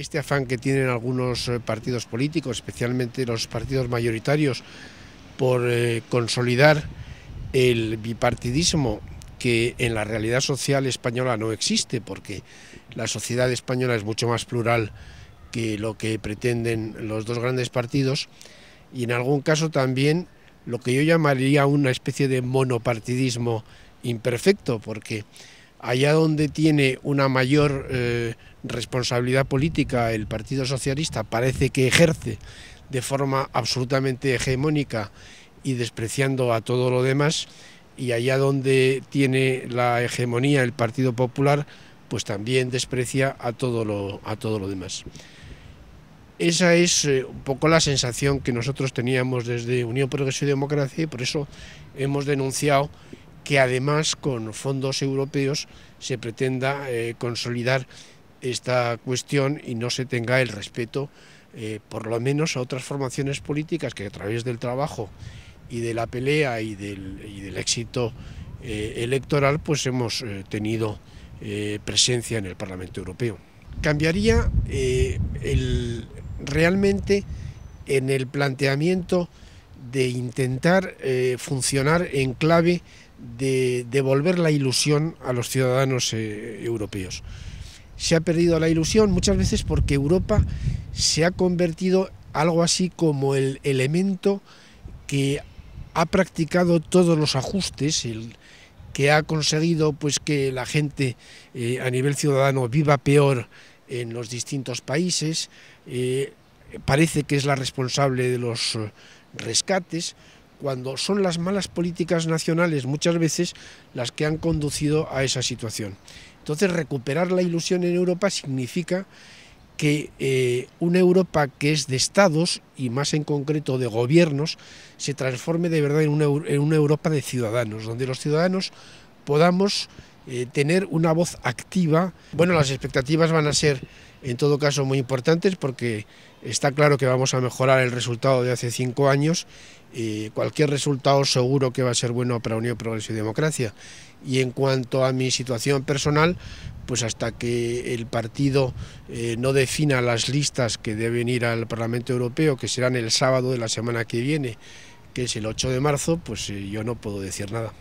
este afán que tienen algunos eh, partidos políticos, especialmente los partidos mayoritarios, por eh, consolidar el bipartidismo que en la realidad social española no existe, porque la sociedad española es mucho más plural que lo que pretenden los dos grandes partidos, y en algún caso también lo que yo llamaría una especie de monopartidismo imperfecto, porque allá donde tiene una mayor... Eh, responsabilidad política el Partido Socialista parece que ejerce de forma absolutamente hegemónica y despreciando a todo lo demás, y allá donde tiene la hegemonía el Partido Popular, pues también desprecia a todo lo, a todo lo demás. Esa es eh, un poco la sensación que nosotros teníamos desde Unión Progreso y Democracia y por eso hemos denunciado que además con fondos europeos se pretenda eh, consolidar esta cuestión y no se tenga el respeto, eh, por lo menos, a otras formaciones políticas que a través del trabajo y de la pelea y del, éxito eh, electoral, pues hemos eh, tenido presencia en el Parlamento Europeo. Cambiaría realmente en el planteamiento de intentar funcionar en clave de devolver la ilusión a los ciudadanos europeos se ha perdido la ilusión, muchas veces porque Europa se ha convertido algo así como el elemento que ha practicado todos los ajustes, el que ha conseguido pues que la gente eh, a nivel ciudadano viva peor en los distintos países, eh, parece que es la responsable de los eh, rescates, cuando son las malas políticas nacionales muchas veces las que han conducido a esa situación. Entonces recuperar la ilusión en Europa significa que eh, una Europa que es de estados y más en concreto de gobiernos se transforme de verdad en una Europa de ciudadanos, donde los ciudadanos podamos eh, tener una voz activa. Bueno, las expectativas van a ser en todo caso muy importantes porque está claro que vamos a mejorar el resultado de hace cinco años. Eh, cualquier resultado seguro que va a ser bueno para Unión Progreso y Democracia. Y en cuanto a mi situación personal, pues hasta que el partido eh, no defina las listas que deben ir al Parlamento Europeo, que serán el sábado de la semana que viene, que es el 8 de marzo, pues yo no puedo decir nada.